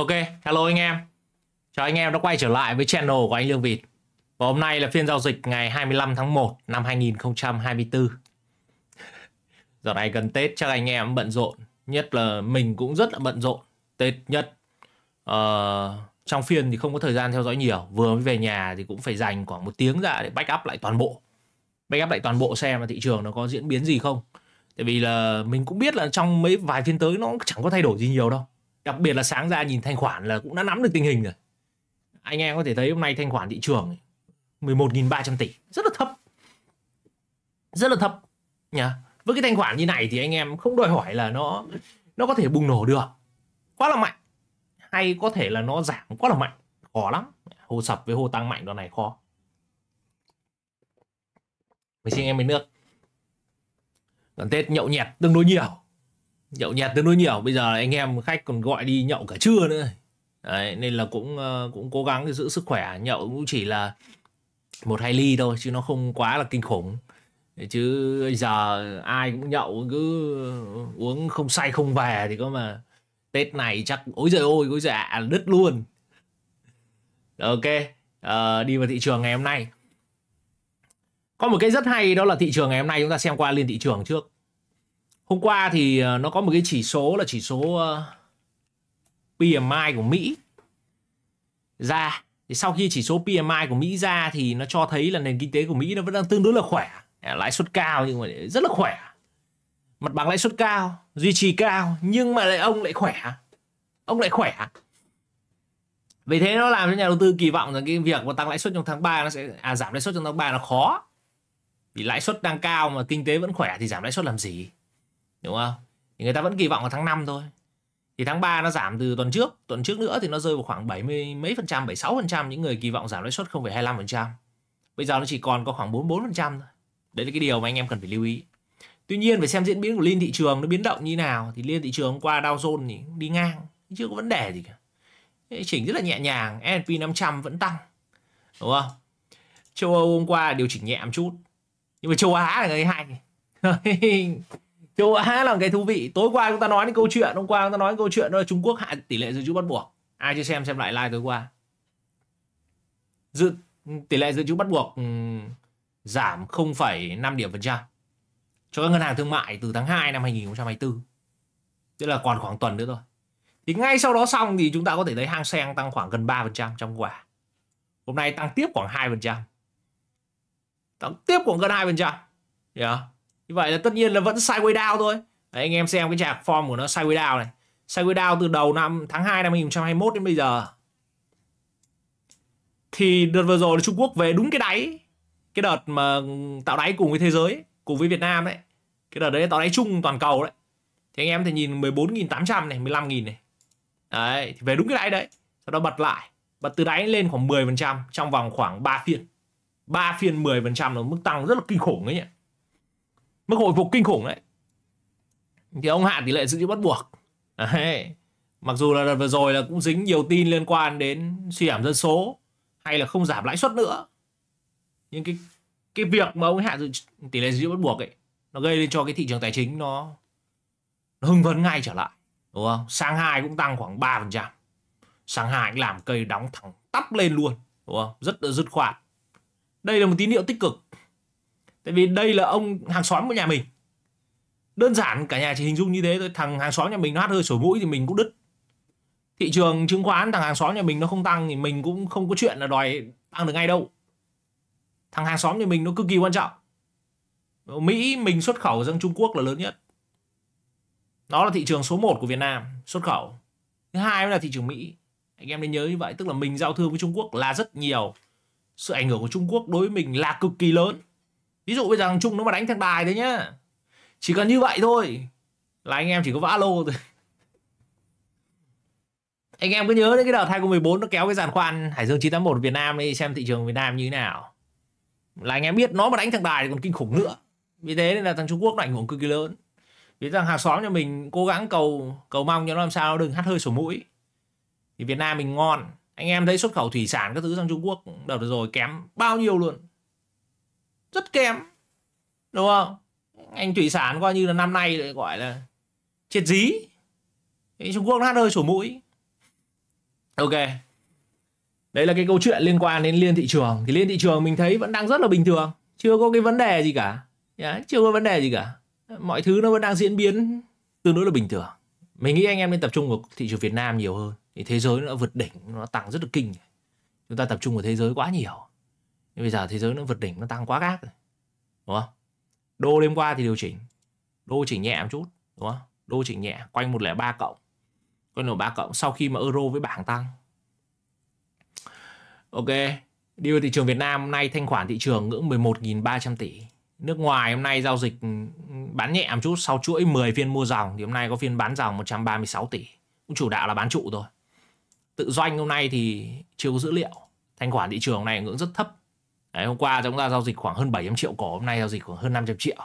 Ok, hello anh em. Chào anh em đã quay trở lại với channel của anh Lương Vịt. Và hôm nay là phiên giao dịch ngày 25 tháng 1 năm 2024. Giờ này gần Tết chắc anh em bận rộn, nhất là mình cũng rất là bận rộn. Tết nhất uh, trong phiên thì không có thời gian theo dõi nhiều, vừa mới về nhà thì cũng phải dành khoảng một tiếng ra để backup lại toàn bộ. Backup lại toàn bộ xem là thị trường nó có diễn biến gì không. Tại vì là mình cũng biết là trong mấy vài phiên tới nó cũng chẳng có thay đổi gì nhiều đâu đặc biệt là sáng ra nhìn thanh khoản là cũng đã nắm được tình hình rồi anh em có thể thấy hôm nay thanh khoản thị trường 11.300 tỷ rất là thấp rất là thấp nhá với cái thanh khoản như này thì anh em không đòi hỏi là nó nó có thể bùng nổ được quá là mạnh hay có thể là nó giảm quá là mạnh khó lắm hô sập với hô tăng mạnh đoạn này khó mình xin em mấy nước gần tết nhậu nhẹt tương đối nhiều nhậu nhẹt tương đối nhiều bây giờ anh em khách còn gọi đi nhậu cả trưa nữa Đấy, nên là cũng ờ, cũng cố gắng giữ sức khỏe nhậu cũng chỉ là một hai ly thôi chứ nó không quá là kinh khủng chứ giờ ai cũng nhậu cứ uống không say không về thì có mà tết này chắc ối giời ôi ối giời đứt luôn ok à, đi vào thị trường ngày hôm nay có một cái rất hay đó là thị trường ngày hôm nay chúng ta xem qua liên thị trường trước Hôm qua thì ờ, nó có một cái chỉ số là chỉ số ờ, PMI của Mỹ ra. Thì sau khi chỉ số PMI của Mỹ ra thì nó cho thấy là nền kinh tế của Mỹ nó vẫn đang tương đối là khỏe. Lãi suất cao nhưng mà rất là khỏe. Mặt bằng lãi suất cao, duy trì cao nhưng mà lại ông lại khỏe. Ông lại khỏe. Vì thế nó làm cho nhà đầu tư kỳ vọng rằng cái việc mà tăng lãi suất trong tháng 3 nó sẽ à giảm lãi suất trong tháng 3 là khó. Vì lãi suất đang cao mà kinh tế vẫn khỏe thì giảm lãi suất làm gì? đúng không thì người ta vẫn kỳ vọng vào tháng 5 thôi thì tháng 3 nó giảm từ tuần trước tuần trước nữa thì nó rơi vào khoảng 70 mấy phần trăm 76 phần trăm những người kỳ vọng giảm lãi suất 0,25 phần trăm bây giờ nó chỉ còn có khoảng 44 phần trăm thôi đấy là cái điều mà anh em cần phải lưu ý tuy nhiên phải xem diễn biến của liên thị trường nó biến động như nào thì liên thị trường hôm qua Dow Jones thì đi ngang chưa có vấn đề gì cả chỉnh rất là nhẹ nhàng S&P 500 vẫn tăng đúng không châu Âu hôm qua điều chỉnh nhẹ một chút nhưng mà châu Á là ngày hai châu á là cái thú vị tối qua chúng ta nói đến câu chuyện hôm qua chúng ta nói đến câu chuyện đó là trung quốc hạ tỷ lệ dự trữ bắt buộc ai chưa xem xem lại like tối qua dự tỷ lệ dự trữ bắt buộc ừ, giảm 0,5 điểm phần trăm cho các ngân hàng thương mại từ tháng 2 năm 2024 tức là còn khoảng tuần nữa thôi thì ngay sau đó xong thì chúng ta có thể thấy hang seng tăng khoảng gần 3% trong quả hôm nay tăng tiếp khoảng 2% tăng tiếp khoảng gần 2% yeah như vậy là tất nhiên là vẫn sideways down thôi đấy anh em xem cái chart form của nó sideways down này sideways down từ đầu năm tháng 2 năm 2021 đến bây giờ thì đợt vừa rồi là Trung Quốc về đúng cái đáy cái đợt mà tạo đáy cùng với thế giới cùng với Việt Nam đấy cái đợt đấy tạo đáy chung toàn cầu đấy thì anh em thì nhìn 14.800 này 15.000 này đấy thì về đúng cái đáy đấy sau đó bật lại bật từ đáy lên khoảng 10% trong vòng khoảng 3 phiên 3 phiên 10% là mức tăng rất là kinh khủng đấy nhỉ mức hồi phục kinh khủng đấy thì ông hạ tỷ lệ dự trữ bắt buộc đấy. mặc dù là đợt vừa rồi là cũng dính nhiều tin liên quan đến suy giảm dân số hay là không giảm lãi suất nữa nhưng cái cái việc mà ông hạ dự, tỷ lệ dự trữ bắt buộc ấy nó gây lên cho cái thị trường tài chính nó, nó hưng phấn ngay trở lại đúng không sang hai cũng tăng khoảng 3% phần trăm sang hai làm cây đóng thẳng tắp lên luôn đúng không rất là dứt khoát đây là một tín hiệu tích cực tại vì đây là ông hàng xóm của nhà mình đơn giản cả nhà chỉ hình dung như thế thôi thằng hàng xóm nhà mình nó hát hơi sổ mũi thì mình cũng đứt thị trường chứng khoán thằng hàng xóm nhà mình nó không tăng thì mình cũng không có chuyện là đòi tăng được ngay đâu thằng hàng xóm nhà mình nó cực kỳ quan trọng Mỹ mình xuất khẩu sang Trung Quốc là lớn nhất nó là thị trường số 1 của Việt Nam xuất khẩu thứ hai là thị trường Mỹ anh em nên nhớ như vậy tức là mình giao thương với Trung Quốc là rất nhiều sự ảnh hưởng của Trung Quốc đối với mình là cực kỳ lớn ví dụ bây giờ thằng trung nó mà đánh thằng đài thế nhá chỉ cần như vậy thôi là anh em chỉ có vã lô thôi anh em cứ nhớ đến cái đợt 2014 nó kéo cái giàn khoan Hải Dương 981 Việt Nam đi xem thị trường Việt Nam như thế nào là anh em biết nó mà đánh thằng đài thì còn kinh khủng nữa vì thế nên là thằng Trung Quốc nó ảnh hưởng cực kỳ lớn vì rằng hàng xóm nhà mình cố gắng cầu cầu mong cho nó làm sao đừng hắt hơi sổ mũi thì Việt Nam mình ngon anh em thấy xuất khẩu thủy sản các thứ sang Trung Quốc đợt rồi kém bao nhiêu luôn rất kém đúng không anh thủy sản coi như là năm nay lại gọi là triệt dí Trung Quốc nó hát hơi sổ mũi ok đấy là cái câu chuyện liên quan đến liên thị trường thì liên thị trường mình thấy vẫn đang rất là bình thường chưa có cái vấn đề gì cả yeah, chưa có vấn đề gì cả mọi thứ nó vẫn đang diễn biến tương đối là bình thường mình nghĩ anh em nên tập trung vào thị trường Việt Nam nhiều hơn thì thế giới nó vượt đỉnh nó tăng rất là kinh chúng ta tập trung vào thế giới quá nhiều nhưng bây giờ thế giới nó vượt đỉnh nó tăng quá gác rồi đúng không đô đêm qua thì điều chỉnh đô chỉnh nhẹ một chút đúng không đô chỉnh nhẹ quanh 103 cộng quanh 103 cộng sau khi mà euro với bảng tăng ok đi vào thị trường Việt Nam hôm nay thanh khoản thị trường ngưỡng 11.300 tỷ nước ngoài hôm nay giao dịch ừ, bán nhẹ một chút sau chuỗi 10 phiên mua dòng thì hôm nay có phiên bán dòng 136 tỷ cũng chủ đạo là bán trụ thôi tự doanh hôm nay thì chiếu dữ liệu thanh khoản thị trường này ngưỡng rất thấp Đấy, hôm qua chúng ta giao dịch khoảng hơn 700 triệu cổ hôm nay giao dịch khoảng hơn 500 triệu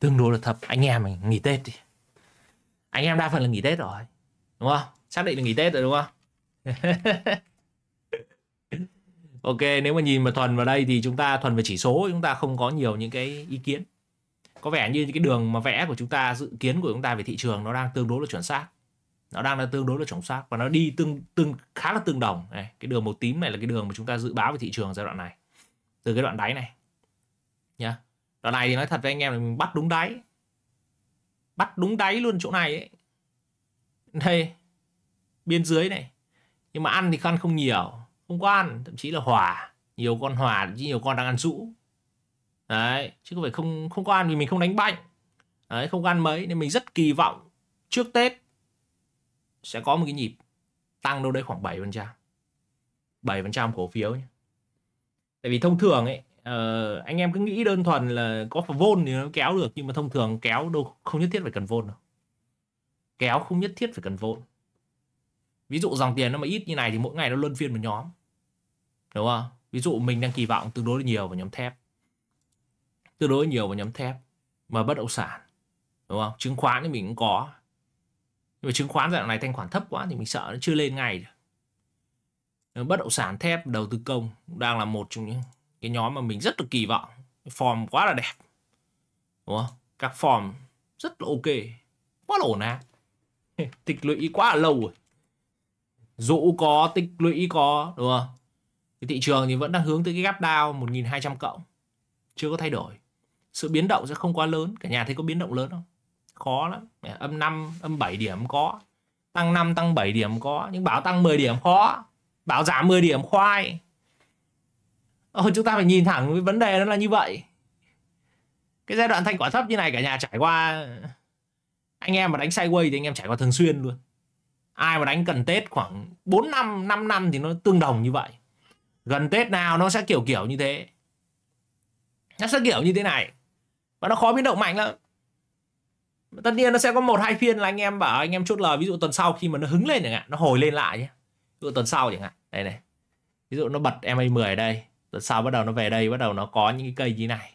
tương đối là thấp anh em mình nghỉ tết đi anh em đa phần là nghỉ tết rồi đúng không xác định là nghỉ tết rồi đúng không ok nếu mà nhìn mà thuần vào đây thì chúng ta thuần về chỉ số chúng ta không có nhiều những cái ý kiến có vẻ như cái đường mà vẽ của chúng ta dự kiến của chúng ta về thị trường nó đang tương đối là chuẩn xác nó đang là tương đối là chuẩn xác và nó đi tương tương khá là tương đồng này, cái đường màu tím này là cái đường mà chúng ta dự báo về thị trường giai đoạn này từ cái đoạn đáy này nhá đoạn này thì nói thật với anh em là mình bắt đúng đáy bắt đúng đáy luôn chỗ này ấy đây biên dưới này nhưng mà ăn thì ăn không nhiều không có ăn thậm chí là hòa nhiều con hòa chứ nhiều con đang ăn rũ đấy chứ không phải không không có ăn vì mình không đánh banh đấy không ăn mấy nên mình rất kỳ vọng trước tết sẽ có một cái nhịp tăng đâu đấy khoảng 7% trăm cổ phiếu nhé tại vì thông thường ấy uh, anh em cứ nghĩ đơn thuần là có vôn thì nó kéo được nhưng mà thông thường kéo đâu không nhất thiết phải cần vôn đâu kéo không nhất thiết phải cần vôn ví dụ dòng tiền nó mà ít như này thì mỗi ngày nó luân phiên một nhóm đúng không ví dụ mình đang kỳ vọng tương đối nhiều vào nhóm thép tương đối nhiều vào nhóm thép mà bất động sản đúng không chứng khoán thì mình cũng có nhưng mà chứng khoán dạng này thanh khoản thấp quá thì mình sợ nó chưa lên ngày được Ờ, bất động sản thép đầu tư công đang là một trong những cái nhóm mà mình rất là kỳ vọng form quá là đẹp đúng không các form rất là ok quá là ổn á à. tích lũy quá là lâu rồi dũ có tích lũy có đúng không cái thị trường thì vẫn đang hướng tới cái gap down 1200 cộng chưa có thay đổi sự biến động sẽ không quá lớn cả nhà thấy có biến động lớn không khó lắm âm 5 âm 7 điểm có tăng 5 tăng 7 điểm có nhưng bảo tăng 10 điểm khó báo giảm 10 điểm khoai Ồ, ờ, chúng ta phải nhìn thẳng với vấn đề nó là như vậy cái giai đoạn thanh quả thấp như này cả nhà trải qua anh em mà đánh sideways thì anh em trải qua thường xuyên luôn ai mà đánh cần tết khoảng 4 năm 5 năm thì nó tương đồng như vậy gần tết nào nó sẽ kiểu kiểu như thế nó sẽ kiểu như thế này và nó khó biến động mạnh lắm tất nhiên nó sẽ có một hai phiên là anh em bảo anh em chốt lời ví dụ tuần sau khi mà nó hứng lên chẳng hạn nó hồi lên lại nhé ví dụ tuần sau chẳng hạn đây này ví dụ nó bật MA10 đây rồi sau bắt đầu nó về đây bắt đầu nó có những cái cây như này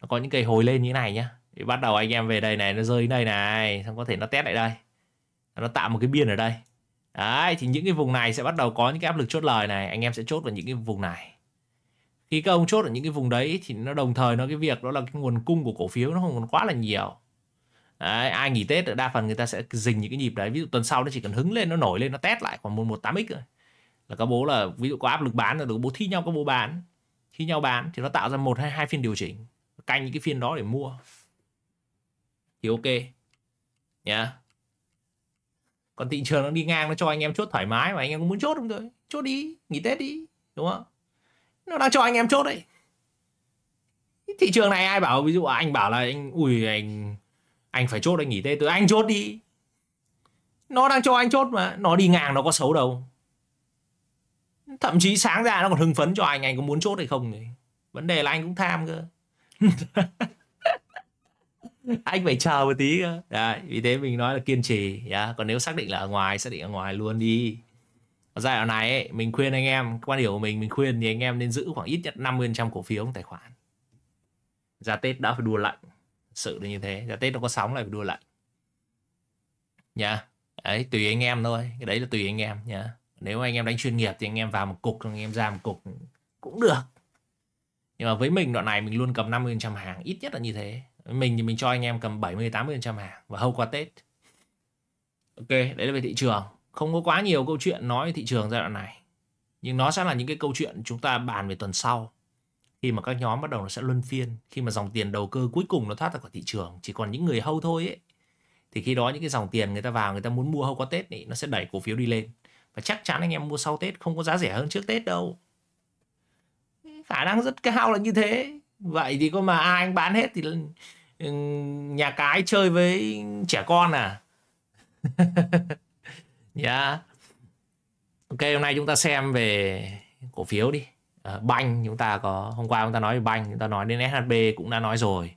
nó có những cây hồi lên như này nhá thì bắt đầu anh em về đây này nó rơi đây này xong có thể nó test lại đây nó tạo một cái biên ở đây đấy thì những cái vùng này sẽ bắt đầu có những cái áp lực chốt lời này anh em sẽ chốt vào những cái vùng này khi các ông chốt ở những cái vùng đấy thì nó đồng thời nó cái việc đó là cái nguồn cung của cổ phiếu nó không còn quá là nhiều đấy, ai nghỉ tết đa phần người ta sẽ dình những cái nhịp đấy ví dụ tuần sau nó chỉ cần hứng lên nó nổi lên nó test lại khoảng một một tám x rồi là các bố là ví dụ có áp lực bán là các bố thi nhau các bố bán thi nhau bán thì nó tạo ra một hay hai phiên điều chỉnh canh những cái phiên đó để mua thì ok nhá yeah. còn thị trường nó đi ngang nó cho anh em chốt thoải mái mà anh em cũng muốn chốt không thôi chốt đi nghỉ tết đi đúng không nó đang cho anh em chốt đấy thị trường này ai bảo ví dụ anh bảo là anh ui anh anh phải chốt anh nghỉ tết tôi anh chốt đi nó đang cho anh chốt mà nó đi ngang nó có xấu đâu thậm chí sáng ra nó còn hưng phấn cho anh anh có muốn chốt hay không đấy vấn đề là anh cũng tham cơ anh phải chờ một tí cơ đấy vì thế mình nói là kiên trì yeah. còn nếu xác định là ở ngoài xác định ở ngoài luôn đi ở giai đoạn này ấy, mình khuyên anh em quan điểm của mình mình khuyên thì anh em nên giữ khoảng ít nhất 50% cổ phiếu tài khoản ra tết đã phải đua lạnh sự là như thế ra tết nó có sóng lại phải đua lạnh nha yeah. đấy tùy anh em thôi cái đấy là tùy anh em nha yeah nếu anh em đánh chuyên nghiệp thì anh em vào một cục anh em ra một cục cũng được nhưng mà với mình đoạn này mình luôn cầm 50% hàng ít nhất là như thế mình thì mình cho anh em cầm 70 80% hàng và hầu qua Tết ok đấy là về thị trường không có quá nhiều câu chuyện nói về thị trường giai đoạn này nhưng nó sẽ là những cái câu chuyện chúng ta bàn về tuần sau khi mà các nhóm bắt đầu nó sẽ luân phiên khi mà dòng tiền đầu cơ cuối cùng nó thoát ra khỏi thị trường chỉ còn những người hâu thôi ấy thì khi đó những cái dòng tiền người ta vào người ta muốn mua hâu qua tết thì nó sẽ đẩy cổ phiếu đi lên và chắc chắn anh em mua sau Tết không có giá rẻ hơn trước Tết đâu khả năng rất cao là như thế vậy thì có mà ai anh bán hết thì nhà cái chơi với trẻ con à yeah. Dạ. ok hôm nay chúng ta xem về cổ phiếu đi à, banh chúng ta có hôm qua chúng ta nói về banh chúng ta nói đến shb cũng đã nói rồi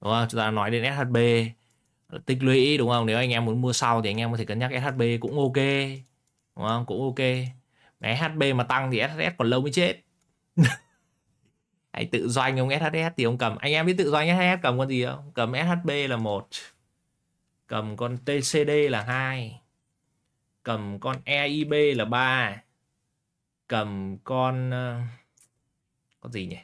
đúng không chúng ta nói đến shb tích lũy đúng không nếu anh em muốn mua sau thì anh em có thể cân nhắc shb cũng ok đúng không cũng ok mẹ HP mà tăng thì SHS còn lâu mới chết anh tự doanh ông SHS thì ông cầm anh em biết tự doanh SHS cầm con gì không cầm SHB là một cầm con TCD là hai cầm con EIB là ba cầm con ờ, con gì nhỉ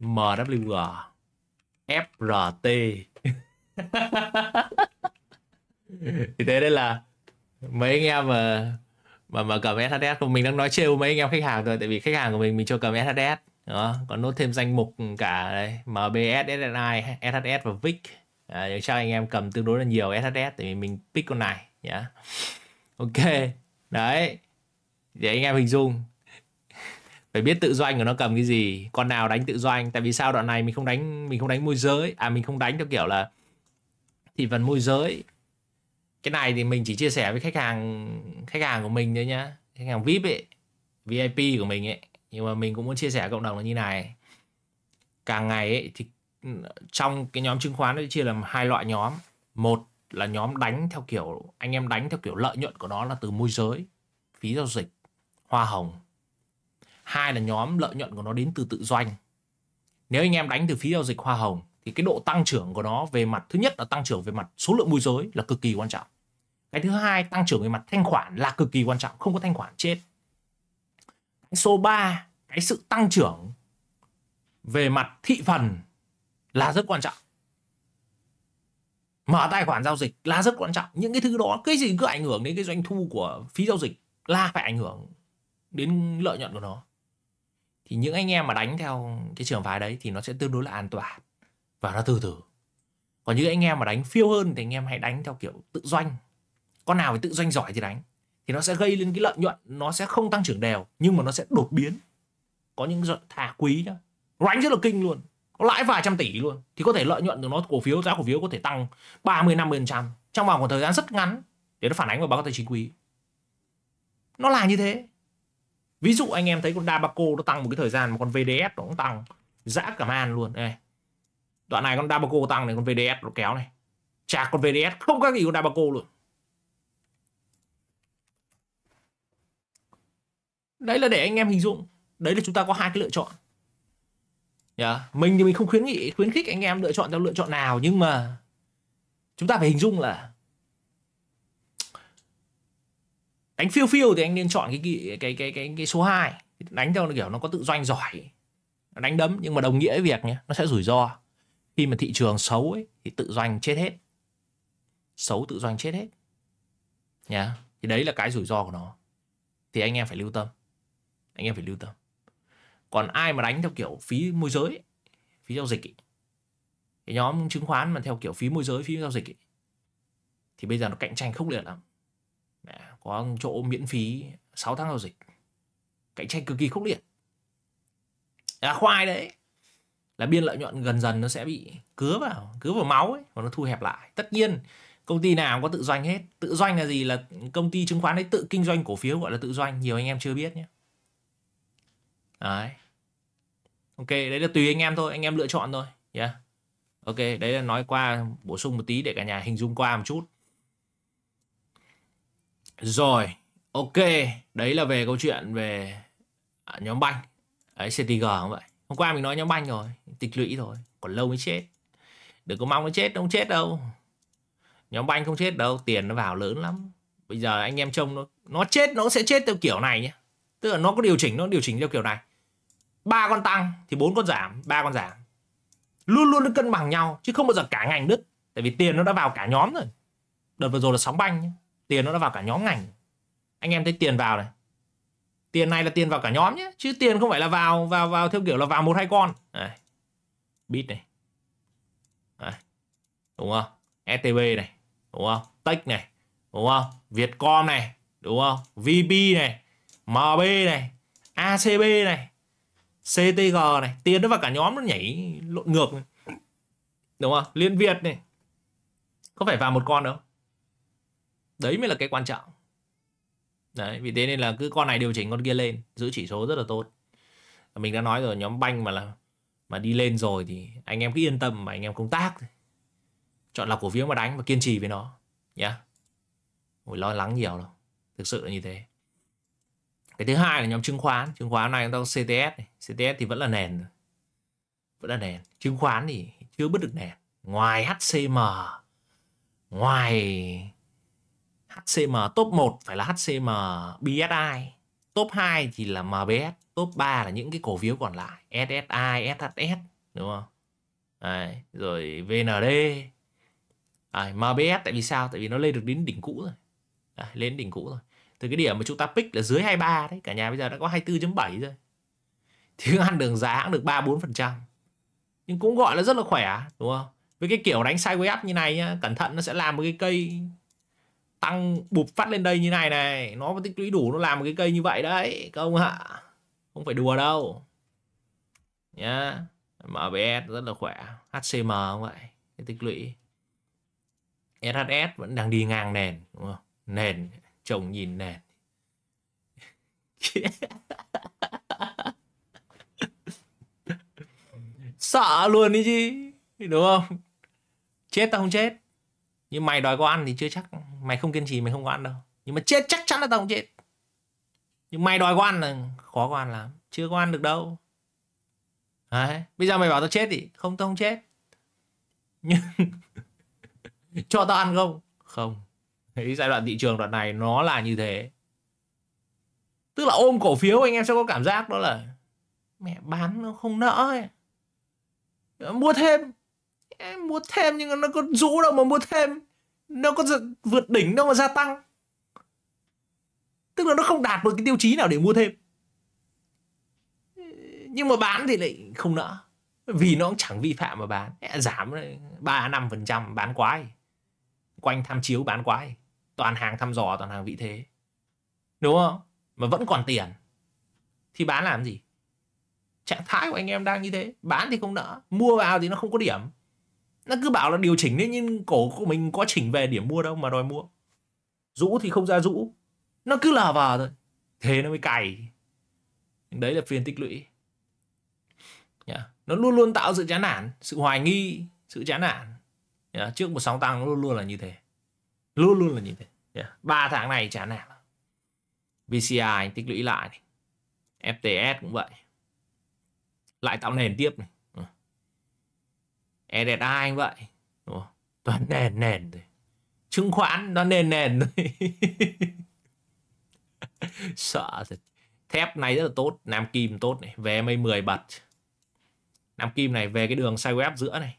MWG FRT thì thế nên là mấy anh em mà mà mà cầm SHS của mình đang nói trêu mấy anh em khách hàng rồi tại vì khách hàng của mình mình cho cầm SHS đó còn nốt thêm danh mục cả đây MBS SSI SHS và VIC à, để cho anh em cầm tương đối là nhiều SHS tại vì mình pick con này nhá yeah. ok đấy để anh em hình dung phải biết tự doanh của nó cầm cái gì con nào đánh tự doanh tại vì sao đoạn này mình không đánh mình không đánh môi giới à mình không đánh theo kiểu là thị phần môi giới cái này thì mình chỉ chia sẻ với khách hàng khách hàng của mình thôi nhá khách hàng vip ấy vip của mình ấy nhưng mà mình cũng muốn chia sẻ cộng đồng là như này càng ngày ấy thì ừ, trong cái nhóm chứng khoán nó chia làm hai loại nhóm một là nhóm đánh theo kiểu anh em đánh theo kiểu lợi nhuận của nó là từ môi giới phí giao dịch hoa hồng hai là nhóm lợi nhuận của nó đến từ tự doanh nếu anh em đánh từ phí giao dịch hoa hồng thì cái độ tăng trưởng của nó về mặt thứ nhất là tăng trưởng về mặt số lượng môi giới là cực kỳ quan trọng cái thứ hai tăng trưởng về mặt thanh khoản là cực kỳ quan trọng không có thanh khoản chết cái số 3 cái sự tăng trưởng về mặt thị phần là rất quan trọng mở tài khoản giao dịch là rất quan trọng những cái thứ đó cái gì cứ ảnh hưởng đến cái doanh thu của phí giao dịch là phải ảnh hưởng đến lợi nhuận của nó thì những anh em mà đánh theo cái trường phái đấy thì nó sẽ tương đối là an toàn và nó từ từ còn những anh em mà đánh phiêu hơn thì anh em hãy đánh theo kiểu tự doanh con nào tự doanh giỏi thì đánh thì nó sẽ gây lên cái lợi nhuận nó sẽ không tăng trưởng đều nhưng mà nó sẽ đột biến có những giọt thả quý nhá đánh rất là kinh luôn có lãi vài trăm tỷ luôn thì có thể lợi nhuận của nó cổ phiếu giá cổ phiếu có thể tăng 30 50 phần trăm trong vòng một thời gian rất ngắn để nó phản ánh vào báo cáo tài chính quý nó là như thế ví dụ anh em thấy con Dabaco nó tăng một cái thời gian mà con VDS nó cũng tăng dã cả man luôn đây đoạn này con Dabaco tăng này con VDS nó kéo này chạc con VDS không có gì con Dabaco luôn đấy là để anh em hình dung đấy là chúng ta có hai cái lựa chọn yeah. mình thì mình không khuyến nghị khuyến khích anh em lựa chọn theo lựa chọn nào nhưng mà chúng ta phải hình dung là đánh phiêu phiêu thì anh nên chọn cái cái cái cái cái, cái số 2 đánh theo kiểu nó có tự doanh giỏi đánh đấm nhưng mà đồng nghĩa với việc nhé nó sẽ rủi ro khi mà thị trường xấu ấy thì tự doanh chết hết xấu tự doanh chết hết nhá yeah. thì đấy là cái rủi ro của nó thì anh em phải lưu tâm anh em phải lưu tâm còn ai mà đánh theo kiểu phí môi giới phí giao dịch ấy, cái nhóm chứng khoán mà theo kiểu phí môi giới phí giao dịch ấy, thì bây giờ nó cạnh tranh khốc liệt lắm có chỗ miễn phí 6 tháng giao dịch cạnh tranh cực kỳ khốc liệt à khoai đấy là biên lợi nhuận gần dần nó sẽ bị cứa vào cứa vào máu ấy và nó thu hẹp lại tất nhiên công ty nào cũng có tự doanh hết tự doanh là gì là công ty chứng khoán ấy tự kinh doanh cổ phiếu gọi là tự doanh nhiều anh em chưa biết nhé đấy ok đấy là tùy anh em thôi anh em lựa chọn thôi nhé yeah. ok đấy là nói qua bổ sung một tí để cả nhà hình dung qua một chút rồi ok đấy là về câu chuyện về à, nhóm banh đấy ctg cũng vậy hôm qua mình nói nhóm banh rồi tịch lũy rồi còn lâu mới chết đừng có mong nó chết nó không chết đâu nhóm banh không chết đâu tiền nó vào lớn lắm bây giờ anh em trông nó nó chết nó sẽ chết theo kiểu này nhé tức là nó có điều chỉnh nó điều chỉnh theo kiểu này ba con tăng thì bốn con giảm ba con giảm luôn luôn nó cân bằng nhau chứ không bao giờ cả ngành đứt tại vì tiền nó đã vào cả nhóm rồi đợt vừa rồi là sóng banh nhé. tiền nó đã vào cả nhóm ngành anh em thấy tiền vào này tiền này là tiền vào cả nhóm nhé chứ tiền không phải là vào vào vào theo kiểu là vào một hai con này. bit này này. đúng không etb này đúng không tech này đúng không vietcom này đúng không vb này mb này acb này ctg này tiền nó vào cả nhóm nó nhảy lộn ngược này. đúng không liên việt này có phải vào một con đâu đấy mới là cái quan trọng đấy vì thế nên là cứ con này điều chỉnh con kia lên giữ chỉ số rất là tốt mình đã nói rồi nhóm banh mà là mà đi lên rồi thì anh em cứ yên tâm mà anh em công tác chọn lọc cổ phiếu mà đánh và kiên trì với nó nhá yeah. Ôi, lo lắng nhiều đâu thực sự là như thế cái thứ hai là nhóm chứng khoán chứng khoán này chúng ta có CTS này. CTS thì vẫn là nền vẫn là nền chứng khoán thì chưa bứt được nền ngoài HCM ngoài HCM top 1 phải là HCM BSI top 2 thì là MBS top 3 là những cái cổ phiếu còn lại SSI SHS đúng không Đấy, rồi VND à, MBS tại vì sao tại vì nó lên được đến đỉnh cũ rồi à, lên đỉnh cũ rồi từ cái điểm mà chúng ta pick là dưới 23 đấy cả nhà bây giờ đã có 24.7 rồi thì ăn đường giá cũng được 3 4 phần trăm nhưng cũng gọi là rất là khỏe đúng không với cái kiểu đánh sideways như này nhá cẩn thận nó sẽ làm một cái cây tăng bụp phát lên đây như này này nó tích lũy đủ nó làm một cái cây như vậy đấy các ông ạ không phải đùa đâu nhá MBS rất là khỏe HCM cũng vậy cái tích lũy SHS vẫn đang đi ngang nền đúng không nền chồng nhìn nền sợ luôn đi chứ đúng không chết tao không chết nhưng mày đòi có ăn thì chưa chắc mày không kiên trì mày không có ăn đâu nhưng mà chết chắc chắn là tao không chết nhưng mày đòi có ăn là khó có ăn lắm chưa có ăn được đâu Đấy. bây giờ mày bảo tao chết thì không tao không chết nhưng cho tao ăn không không cái giai đoạn thị trường đoạn này nó là như thế tức là ôm cổ phiếu anh em sẽ có cảm giác đó là mẹ bán nó không nỡ ấy. mua thêm em mua thêm nhưng nó có rũ đâu mà mua thêm nó có vượt đỉnh đâu mà gia tăng tức là nó không đạt được cái tiêu chí nào để mua thêm nhưng mà bán thì lại không nỡ vì nó cũng chẳng vi phạm mà bán giảm ba năm phần trăm bán quái quanh tham chiếu bán quái toàn hàng thăm dò toàn hàng vị thế đúng không mà vẫn còn tiền thì bán làm gì trạng thái của anh em đang như thế bán thì không nỡ mua vào thì nó không có điểm nó cứ bảo là điều chỉnh đấy nhưng cổ của mình có chỉnh về điểm mua đâu mà đòi mua rũ thì không ra rũ nó cứ là vào thôi thế nó mới cày đấy là phiên tích lũy yeah. nó luôn luôn tạo sự chán nản sự hoài nghi sự chán nản yeah. trước một sóng tăng nó luôn luôn là như thế luôn luôn là như thế yeah. 3 tháng này chán nản VCI tích lũy lại FTS cũng vậy lại tạo nền tiếp này e đẹp ai anh vậy đúng không? toàn nền nền thôi chứng khoán nó nền nền thôi sợ thật thép này rất là tốt nam kim tốt này về mây 10 bật nam kim này về cái đường sideweb giữa này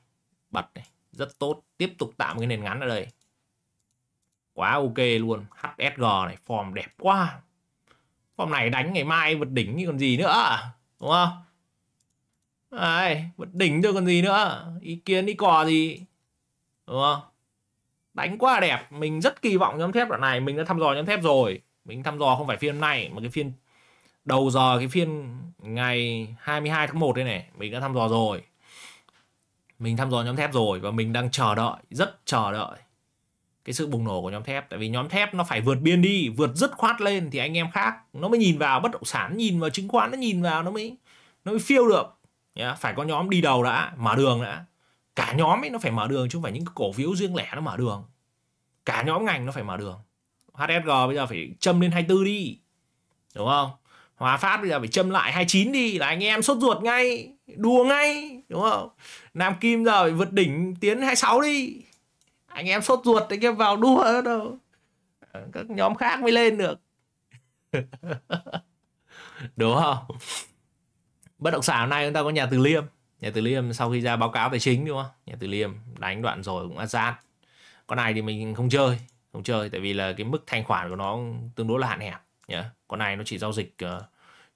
bật này rất tốt tiếp tục tạo một cái nền ngắn ở đây quá ok luôn HSG này form đẹp quá form này đánh ngày mai vượt đỉnh như còn gì nữa đúng không ai vẫn đỉnh được còn gì nữa Ý kiến đi cò gì Đúng không? Đánh quá đẹp Mình rất kỳ vọng nhóm thép đoạn này Mình đã thăm dò nhóm thép rồi Mình thăm dò không phải phiên này Mà cái phiên đầu giờ Cái phiên ngày 22 tháng 1 đây này Mình đã thăm dò rồi Mình thăm dò nhóm thép rồi Và mình đang chờ đợi Rất chờ đợi cái sự bùng nổ của nhóm thép tại vì nhóm thép nó phải vượt biên đi vượt rất khoát lên thì anh em khác nó mới nhìn vào bất động sản nhìn vào chứng khoán nó nhìn vào nó mới nó mới phiêu được yeah, phải có nhóm đi đầu đã mở đường đã cả nhóm ấy nó phải mở đường chứ không phải những cổ phiếu riêng lẻ nó mở đường cả nhóm ngành nó phải mở đường HSG bây giờ phải châm lên 24 đi đúng không Hòa Phát bây giờ phải châm lại 29 đi là anh em sốt ruột ngay đùa ngay đúng không Nam Kim giờ phải vượt đỉnh tiến 26 đi anh em sốt ruột anh em vào đua đâu ờ, các nhóm khác mới lên được đúng không bất động sản hôm nay chúng ta có nhà từ liêm nhà từ liêm sau khi ra báo cáo tài chính đúng không nhà từ liêm đánh đoạn rồi cũng asean con này thì mình không chơi không chơi tại vì là cái mức thanh khoản của nó tương đối là hạn hẹp nhá con này nó chỉ giao dịch uh,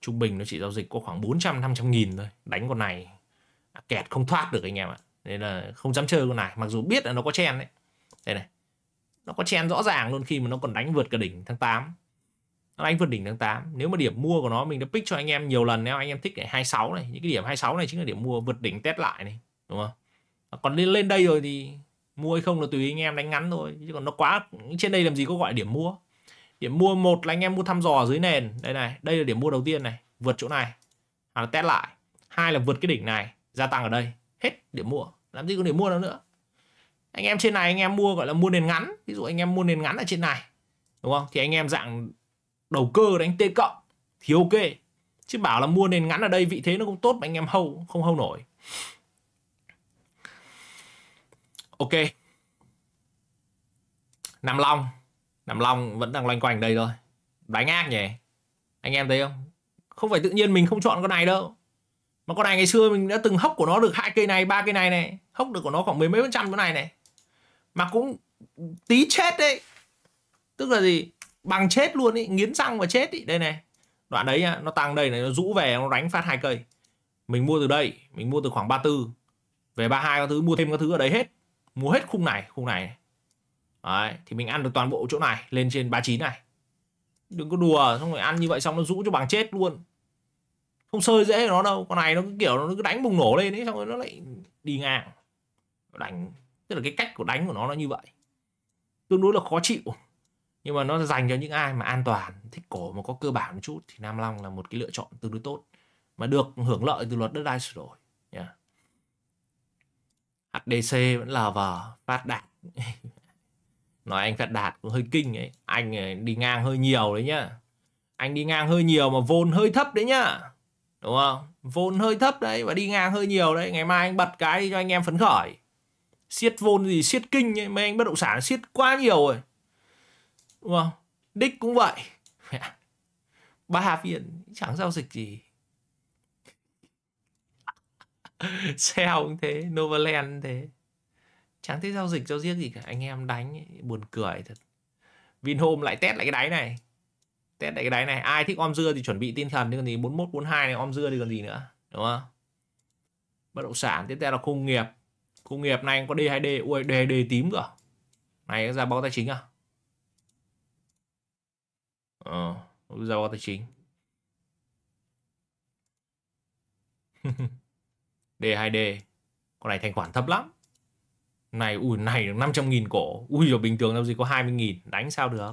trung bình nó chỉ giao dịch có khoảng 400 500 nghìn thôi đánh con này à, kẹt không thoát được anh em ạ nên là không dám chơi con này mặc dù biết là nó có chen đấy đây này nó có chen rõ ràng luôn khi mà nó còn đánh vượt cả đỉnh tháng 8 anh vượt đỉnh tháng 8 nếu mà điểm mua của nó mình đã pick cho anh em nhiều lần nếu anh em thích cái 26 này những cái điểm 26 này chính là điểm mua vượt đỉnh test lại này đúng không còn lên lên đây rồi thì mua hay không là tùy anh em đánh ngắn thôi chứ còn nó quá trên đây làm gì có gọi điểm mua điểm mua một là anh em mua thăm dò dưới nền đây này đây là điểm mua đầu tiên này vượt chỗ này hoặc là test lại hai là vượt cái đỉnh này gia tăng ở đây hết điểm mua làm gì có điểm mua đâu nữa anh em trên này anh em mua gọi là mua nền ngắn ví dụ anh em mua nền ngắn ở trên này đúng không thì anh em dạng đầu cơ đánh T cộng thì ok chứ bảo là mua nền ngắn ở đây vị thế nó cũng tốt mà anh em hâu không hâu nổi ok Nam Long Nam Long vẫn đang loanh quanh đây thôi Đánh ngang nhỉ Anh em thấy không Không phải tự nhiên mình không chọn con này đâu Mà con này ngày xưa mình đã từng hốc của nó được hai cây này ba cây này này Hốc được của nó khoảng mười mấy phần trăm con này này Mà cũng tí chết đấy Tức là gì bằng chết luôn ý nghiến răng và chết ý đây này đoạn đấy nhá, nó tăng đây này nó rũ về nó đánh phát hai cây mình mua từ đây mình mua từ khoảng 34 về 32 các thứ mua thêm các thứ ở đấy hết mua hết khung này khung này đấy, thì mình ăn được toàn bộ chỗ này lên trên 39 này đừng có đùa xong rồi ăn như vậy xong nó rũ cho bằng chết luôn không sơi dễ nó đâu con này nó cứ kiểu nó cứ đánh bùng nổ lên ấy xong rồi nó lại đi ngang đánh tức là cái cách của đánh của nó nó như vậy tương đối là khó chịu nhưng mà nó dành cho những ai mà an toàn thích cổ mà có cơ bản một chút thì Nam Long là một cái lựa chọn tương đối tốt mà được hưởng lợi từ luật đất đai sửa đổi yeah. HDC vẫn là vào phát đạt nói anh phát đạt cũng hơi kinh ấy anh ờ, đi ngang hơi nhiều đấy nhá anh đi ngang hơi nhiều mà vôn hơi thấp đấy nhá đúng không vôn hơi thấp đấy và đi ngang hơi nhiều đấy ngày mai anh bật cái cho anh em phấn khởi siết vôn gì siết kinh ấy mấy anh bất động sản siết quá nhiều rồi Đúng vâng, không? Đích cũng vậy. Ba phiên chẳng giao dịch gì. Xe cũng thế, Novaland cũng thế. Chẳng thấy giao dịch giao riêng gì cả. Anh em đánh ấy, buồn cười thật. Vinhome lại test lại cái đáy này. Test lại cái đáy này. Ai thích om dưa thì chuẩn bị tinh thần. nhưng còn gì 41, 42 này om dưa thì còn gì nữa. Đúng không? Bất động sản. Tiếp theo là khu nghiệp. Khu nghiệp này có D2D. Ui, D2D tím cơ. Này ra báo tài chính à? ờ rủi ro tài chính D2D con này thanh khoản thấp lắm này ui này được 500 nghìn cổ ui rồi bình thường làm gì có 20 nghìn đánh sao được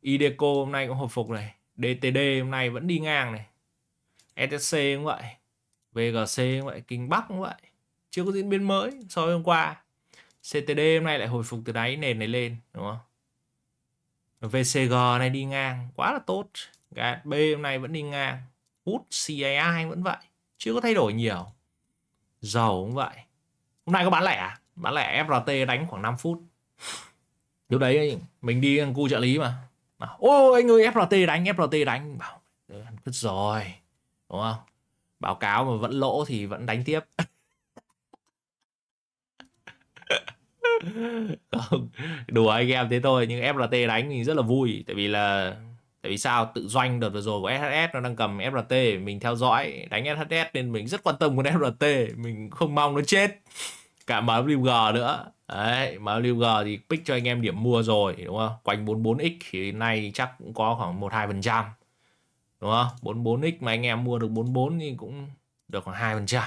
Ideco hôm nay cũng hồi phục này DTD hôm nay vẫn đi ngang này ETC cũng vậy VGC cũng vậy Kinh Bắc cũng vậy chưa có diễn biến mới so với hôm qua CTD hôm nay lại hồi phục từ đáy nền này lên đúng không VCG này đi ngang quá là tốt GB hôm nay vẫn đi ngang hút CAI vẫn vậy chưa có thay đổi nhiều dầu cũng vậy hôm nay có bán lẻ à? bán lẻ FRT đánh khoảng 5 phút lúc đấy mình đi thằng cu trợ lý mà bảo, ôi anh ơi FRT đánh FRT đánh bảo ăn cứt rồi đúng không báo cáo mà vẫn lỗ thì vẫn đánh tiếp đùa anh em thế thôi nhưng FRT đánh mình rất là vui tại vì là tại vì sao tự doanh đợt vừa rồi của SHS nó đang cầm FRT mình theo dõi đánh SHS nên mình rất quan tâm con FRT mình không mong nó chết cả MWG nữa đấy MWG thì pick cho anh em điểm mua rồi đúng không quanh 44x thì nay chắc cũng có khoảng một hai phần trăm đúng không 44x mà anh em mua được 44 thì cũng được khoảng hai phần trăm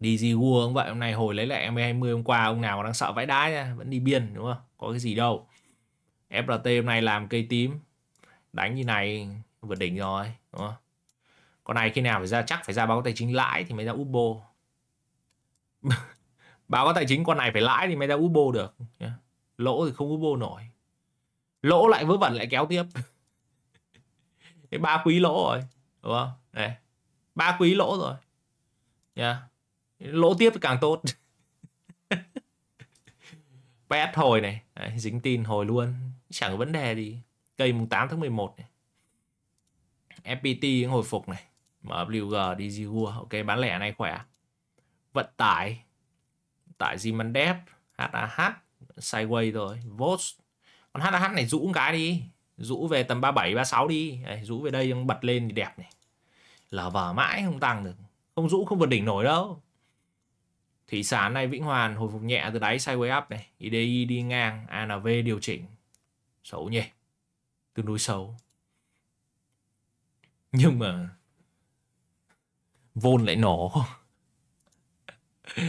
đi gì World cũng vậy hôm nay hồi lấy lại ME20 hôm qua ông nào mà đang sợ vãi đái nha vẫn đi biên đúng không có cái gì đâu FRT hôm nay làm cây tím đánh như này vượt đỉnh rồi đúng không con này khi nào phải ra chắc phải ra báo tài chính lãi thì mới ra Ubo báo có tài chính con này phải lãi thì mới ra Ubo được lỗ thì không Ubo nổi lỗ lại vớ vẩn lại kéo tiếp cái ba quý lỗ rồi đúng không Đây. ba quý lỗ rồi nha yeah lỗ tiếp càng tốt pet hồi này Đấy, dính tin hồi luôn chẳng có vấn đề gì cây mùng 8 tháng 11 này FPT hồi phục này MWG đi Zigua ok bán lẻ này khỏe vận tải tại Zimandep HAH Sideway rồi Vox còn HAH này rũ cái đi rũ về tầm 37 36 đi Đấy, rũ về đây bật lên thì đẹp này lở vở mãi không tăng được không rũ không vượt đỉnh nổi đâu Thủy sản này Vĩnh Hoàn hồi phục nhẹ từ đáy sideways up này. IDI đi ngang, ANV điều chỉnh. Xấu nhỉ. Tương đối xấu. Nhưng mà vôn lại nổ.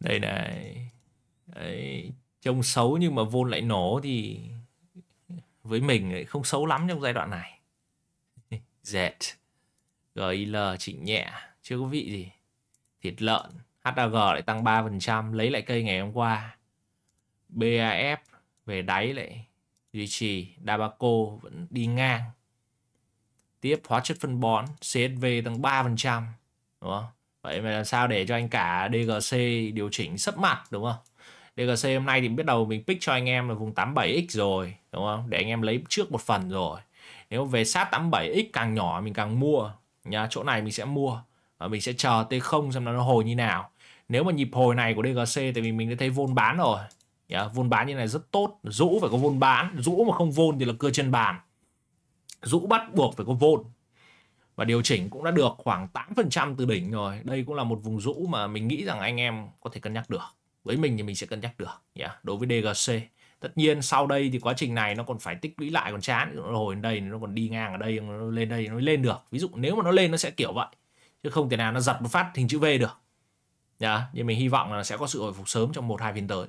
Đây này. Đấy. Trông xấu nhưng mà vôn lại nổ thì với mình ấy, không xấu lắm trong giai đoạn này. Z. GIL chỉnh nhẹ, chưa có vị gì. Thịt lợn HAG lại tăng 3% lấy lại cây ngày hôm qua. BAF về đáy lại duy trì, Dabaco vẫn đi ngang. Tiếp hóa chất phân bón, CSV tăng 3%, đúng không? Vậy mà làm sao để cho anh cả DGC điều chỉnh sấp mặt đúng không? DGC hôm nay thì biết đầu mình pick cho anh em là vùng 87X rồi, đúng không? Để anh em lấy trước một phần rồi. Nếu về sát 87X càng nhỏ mình càng mua, nha, chỗ này mình sẽ mua và mình sẽ chờ T0 xem nó hồi như nào nếu mà nhịp hồi này của DGC thì mình mình đã thấy vôn bán rồi yeah, dạ, vôn bán như này rất tốt rũ phải có vôn bán rũ mà không vôn thì là cưa chân bàn rũ bắt buộc phải có vôn và điều chỉnh cũng đã được khoảng 8% từ đỉnh rồi đây cũng là một vùng rũ mà mình nghĩ rằng anh em có thể cân nhắc được với mình thì mình sẽ cân nhắc được yeah, dạ. đối với DGC tất nhiên sau đây thì quá trình này nó còn phải tích lũy lại còn chán nó hồi đây nó còn đi ngang ở đây nó lên đây nó lên được ví dụ nếu mà nó lên nó sẽ kiểu vậy chứ không thể nào nó giật một phát hình chữ V được nhá dạ, nhưng mình hy vọng là sẽ có sự hồi phục sớm trong một hai phiên tới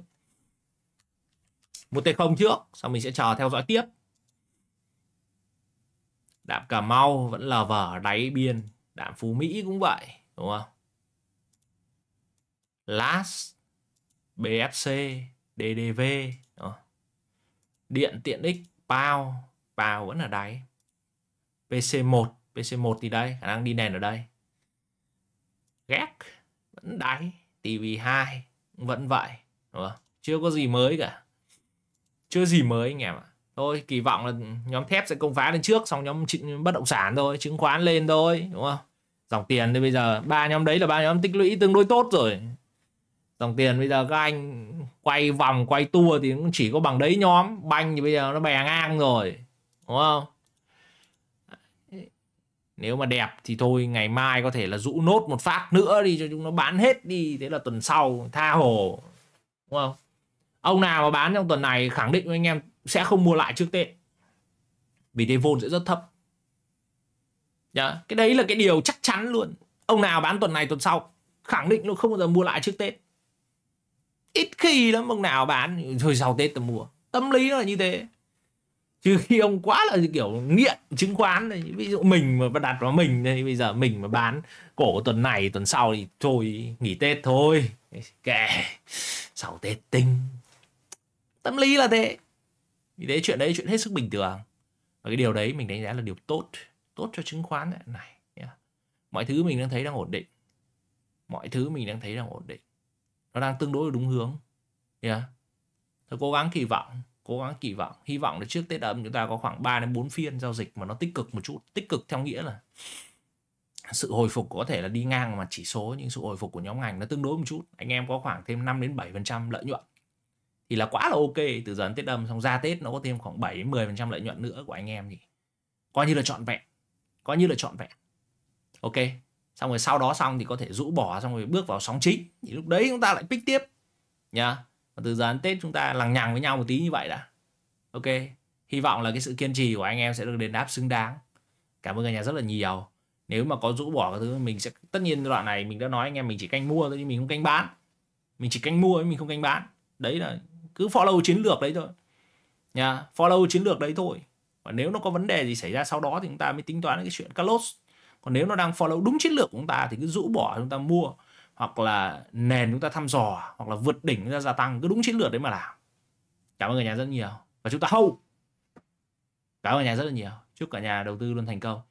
một t không trước xong mình sẽ chờ theo dõi tiếp đạm cà mau vẫn là vở đáy biên đạm phú mỹ cũng vậy đúng không last bfc ddv điện tiện ích bao bao vẫn ở đáy pc 1 pc 1 thì đây khả năng đi nền ở đây ghét đáy TV2 vẫn vậy đúng không? chưa có gì mới cả chưa gì mới anh em ạ thôi kỳ vọng là nhóm thép sẽ công phá lên trước xong nhóm bất động sản thôi chứng khoán lên thôi đúng không dòng tiền thì bây giờ ba nhóm đấy là ba nhóm tích lũy tương đối tốt rồi dòng tiền bây giờ các anh quay vòng quay tua thì cũng chỉ có bằng đấy nhóm banh thì bây giờ nó bè ngang rồi đúng không nếu mà đẹp thì thôi ngày mai có thể là rũ nốt một phát nữa đi cho chúng nó bán hết đi thế là tuần sau tha hồ đúng không ông nào mà bán trong tuần này khẳng định với anh em sẽ không mua lại trước tết vì thế vốn sẽ rất thấp yeah. cái đấy là cái điều chắc chắn luôn ông nào bán tuần này tuần sau khẳng định luôn không bao giờ mua lại trước tết ít khi lắm ông nào bán rồi sau tết tao mua tâm lý nó là như thế chứ khi ông quá là kiểu nghiện chứng khoán này ví dụ mình mà đặt vào mình đây bây giờ mình mà bán cổ tuần này tuần sau thì thôi nghỉ tết thôi kệ sau tết tinh tâm lý là thế vì thế chuyện đấy chuyện hết sức bình thường và cái điều đấy mình đánh giá là điều tốt tốt cho chứng khoán này, mọi thứ mình đang thấy đang ổn định mọi thứ mình đang thấy đang ổn định nó đang tương đối đúng hướng yeah. Thôi cố gắng kỳ vọng cố gắng kỳ vọng hy vọng là trước tết âm chúng ta có khoảng 3 đến 4 phiên giao dịch mà nó tích cực một chút tích cực theo nghĩa là sự hồi phục có thể là đi ngang mà chỉ số nhưng sự hồi phục của nhóm ngành nó tương đối một chút anh em có khoảng thêm 5 đến 7 phần trăm lợi nhuận thì là quá là ok từ giờ đến tết âm xong ra tết nó có thêm khoảng 7 đến 10 phần trăm lợi nhuận nữa của anh em thì coi như là trọn vẹn coi như là trọn vẹn ok xong rồi sau đó xong thì có thể rũ bỏ xong rồi bước vào sóng chính thì lúc đấy chúng ta lại pick tiếp nhá và từ giờ đến Tết chúng ta lằng nhằng với nhau một tí như vậy đã ok hy vọng là cái sự kiên trì của anh em sẽ được đền đáp xứng đáng cảm ơn cả nhà rất là nhiều nếu mà có rũ bỏ cái thứ mình sẽ tất nhiên đoạn này mình đã nói anh em mình chỉ canh mua thôi chứ mình không canh bán mình chỉ canh mua mình không canh bán đấy là cứ follow chiến lược đấy thôi nha follow chiến lược đấy thôi và nếu nó có vấn đề gì xảy ra sau đó thì chúng ta mới tính toán cái chuyện cắt lốt còn nếu nó đang follow đúng chiến lược của chúng ta thì cứ rũ bỏ chúng ta mua hoặc là nền chúng ta thăm dò hoặc là vượt đỉnh chúng ta gia tăng cứ đúng chiến lược đấy mà làm cảm ơn cả nhà rất nhiều và chúng ta hâu cảm ơn cả nhà rất là nhiều chúc cả nhà đầu tư luôn thành công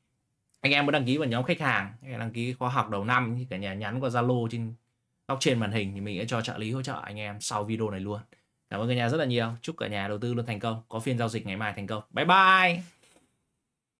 anh em muốn đăng ký vào nhóm khách hàng hay đăng ký khóa học đầu năm thì cả nhà nhắn qua zalo trên góc trên màn hình thì mình sẽ cho trợ lý hỗ trợ anh em sau video này luôn cảm ơn cả nhà rất là nhiều chúc cả nhà đầu tư luôn thành công có phiên giao dịch ngày mai thành công bye bye